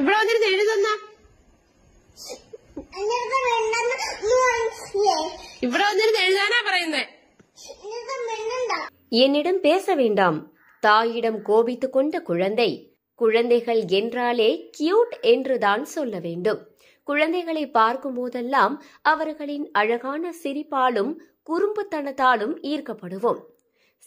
இவ்வளவு வந்துருது எழுதுனா ഇവിടെ വന്നിരുന്ന് என்னிடம் பேச வேண்டாம் தாயிடம் கோபித்து கொண்ட குழந்தை குழந்தைகள் என்றாலே கியூட் என்றுதான் சொல்ல வேண்டும் குழந்தைகளை பார்க்கும் போதெல்லாம் அவர்களின் அழகான சிரிப்பாலும் குறும்புத்தனத்தாலும் ஈர்க்கப்படுவோம்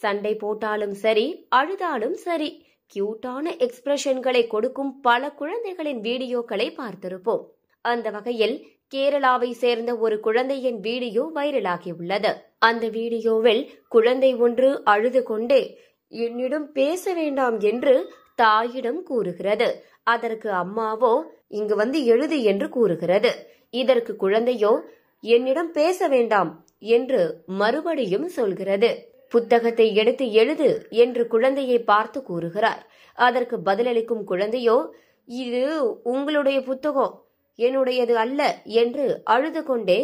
சண்டை போட்டாலும் சரி அழுதாலும் சரி கியூட்டான எக்ஸ்பிரஷன்களை கொடுக்கும் பல குழந்தைகளின் வீடியோக்களை பார்த்திருப்போம் அந்த வகையில் கேரளாவை சேர்ந்த ஒரு குழந்தையின் வீடியோ வைரலாகியுள்ளது அந்த வீடியோவில் குழந்தை ஒன்று அழுது கொண்டே என்னிடம் பேச வேண்டாம் என்று தாயிடம் கூறுகிறது அதற்கு அம்மாவோ இங்கு வந்து எழுது என்று கூறுகிறது இதற்கு குழந்தையோ என்னிடம் பேச வேண்டாம் என்று மறுபடியும் சொல்கிறது புத்தகத்தை எடுத்து எழுது என்று குழந்தையை பார்த்து கூறுகிறார் அதற்கு பதிலளிக்கும் குழந்தையோ இது உங்களுடைய புத்தகம் என்னுடையது அல்ல என்று அழுது கொண்டே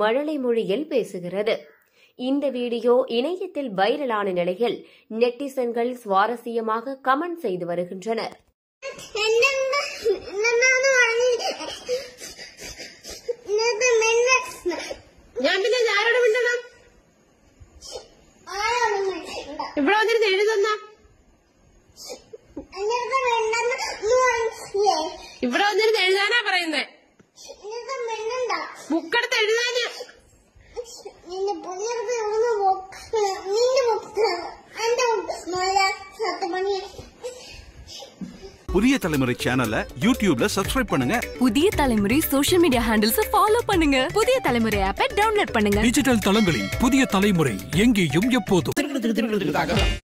மழலை மொழியில் பேசுகிறது இந்த வீடியோ இணையத்தில் வைரலான நிலையில் நெட்டிசன்கள் சுவாரஸ்யமாக கமெண்ட் செய்து வருகின்றனர் என்ன ഇവിടെ വന്നിരുന്ന് எழுதானா പറയുന്നേ புக்கெடுத்து എഴുതാന് புதிய தலைமுறை சேனல யூடியூப்ல சப்ஸ்கிரைப் பண்ணுங்க புதிய தலைமுறை சோஷியல் மீடியா ஹேண்டில்ஸ் ஃபாலோ பண்ணுங்க புதிய தலைமுறை ஆப்பை டவுன்லோட் பண்ணுங்க டிஜிட்டல் தளங்களில் புதிய தலைமுறை எங்கேயும் எப்போதும்